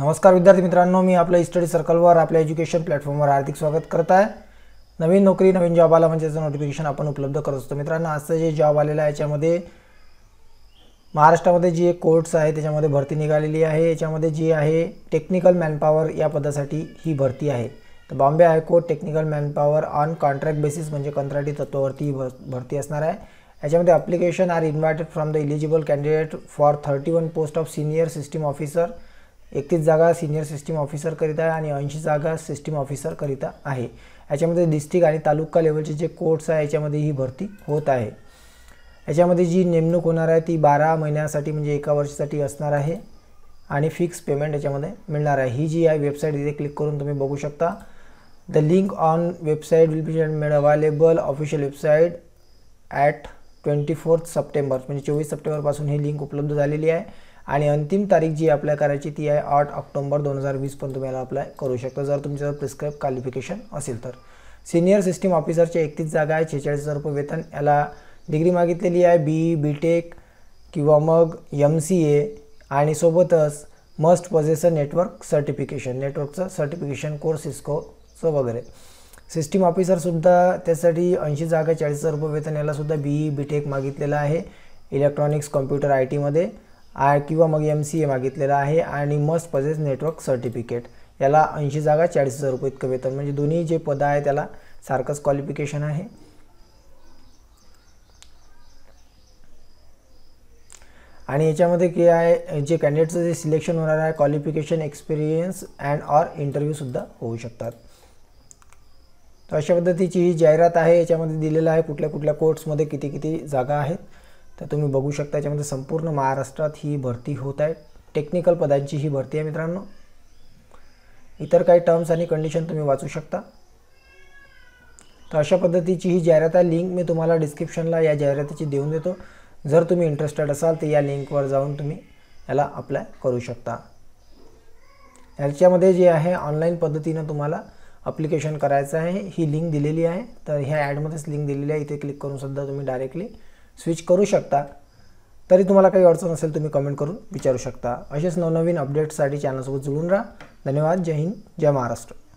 नमस्कार विद्यार्थी मित्रांनो मी आपल्या स्टडी सर्कलवर आपल्या एज्युकेशन प्लॅटफॉर्मवर हार्दिक स्वागत करत आहे नवीन नोकरी नवीन जॉब आला म्हणजे त्याचं नोटिफिकेशन आपण उपलब्ध करत असतो मित्रांनो आजचं जे जॉब आलेलं आहे याच्यामध्ये महाराष्ट्रामध्ये जी एक कोर्ट्स आहे त्याच्यामध्ये भरती निघालेली आहे याच्यामध्ये जी आहे टेक्निकल मॅनपॉवर या पदासाठी ही भरती आहे तर Bombay high court technical manpower on contract basis म्हणजे कंत्राटी तत्वावरती ही भरती असणार आहे याच्यामध्ये application are invited from the eligible candidate for thirty one post of senior system officer एकतीस जागा सिनियर सिस्टीम ऑफिसरकरिता आणि ऐंशी जागा सिस्टीम ऑफिसरकरिता आहे याच्यामध्ये डिस्ट्रिक्ट आणि तालुका लेवलचे जे कोर्ट्स आहे याच्यामध्ये ही भरती होत आहे याच्यामध्ये जी नेमणूक होणार आहे ती बारा महिन्यासाठी म्हणजे एका वर्षासाठी असणार आहे आणि फिक्स पेमेंट याच्यामध्ये मिळणार आहे ही जी आहे वेबसाईट इथे क्लिक करून तुम्ही बघू शकता the link on website will be made available official website at twenty fourth September म्हणजे चोवीस सप्टेंबरपासून ही लिंक उपलब्ध झालेली आहे आणि अंतिम तारीख जी अप्लाय करायची ती आहे आठ ऑक्टोंबर दोन हजार वीस पण तुम्ही याला अप्लाय करू शकता जर तुमचं प्रिस्क्राईब क्वालिफिकेशन असेल तर सिनियर सिस्टीम ऑफिसरचे एकतीस जागा आहे छेचाळीस हजार रुपये वेतन याला डिग्री मागितलेली आहे बी बी टेक किंवा मग एम सी ए आणि सोबतच मस्ट पॉझेसन नेटवर्क सर्टिफिकेशन नेटवर्कचं सर्टिफिकेशन कोर्स सिस्कोचं वगैरे सिस्टीम ऑफिसरसुद्धा त्यासाठी ऐंशी जागा चाळीस हजार रुपये वेतन यालासुद्धा बी ई बी टेक मागितलेलं आहे इलेक्ट्रॉनिक्स कॉम्प्युटर आय टीमध्ये आय किंवा मग एम सी ए मागितलेलं आहे आणि मस्ट पजेस नेटवर्क सर्टिफिकेट याला ऐंशी जागा चाळीस हजार रुपये इतकं वेतन म्हणजे दोन्ही जे पद आहे त्याला सारखंच क्वालिफिकेशन आहे आणि याच्यामध्ये के आहे जे कॅन्डिडेटचं जे सिलेक्शन होणार आहे क्वालिफिकेशन एक्सपिरियन्स अँड ऑर इंटरव्ह्यूसुद्धा होऊ शकतात तर अशा पद्धतीची ही जाहिरात आहे याच्यामध्ये दिलेलं आहे कुठल्या कुठल्या कोर्ट्समध्ये किती किती जागा आहेत तर तुम्ही बघू शकता याच्यामध्ये संपूर्ण महाराष्ट्रात ही भरती होत आहे टेक्निकल पदांची ही भरती आहे मित्रांनो इतर काही टर्म्स आणि कंडिशन तुम्ही वाचू शकता तर अशा पद्धतीची ही जाहिरात आहे लिंक मी तुम्हाला डिस्क्रिप्शनला या जाहिरातीची देऊन देतो जर तुम्ही इंटरेस्टेड असाल तर या लिंकवर जाऊन तुम्ही याला अप्लाय करू शकता याच्यामध्ये जे आहे ऑनलाईन पद्धतीनं तुम्हाला अप्लिकेशन करायचं आहे ही लिंक दिलेली आहे तर ह्या ॲडमध्येच लिंक दिलेली आहे इथे क्लिक सुद्धा तुम्ही डायरेक्टली स्विच करू शकता तरी तुम्हाला काही अडचण असेल तुम्ही कमेंट करून विचारू शकता असेच नवनवीन अपडेट्ससाठी चॅनलसोबत जुळून राहा धन्यवाद जय हिंद जय महाराष्ट्र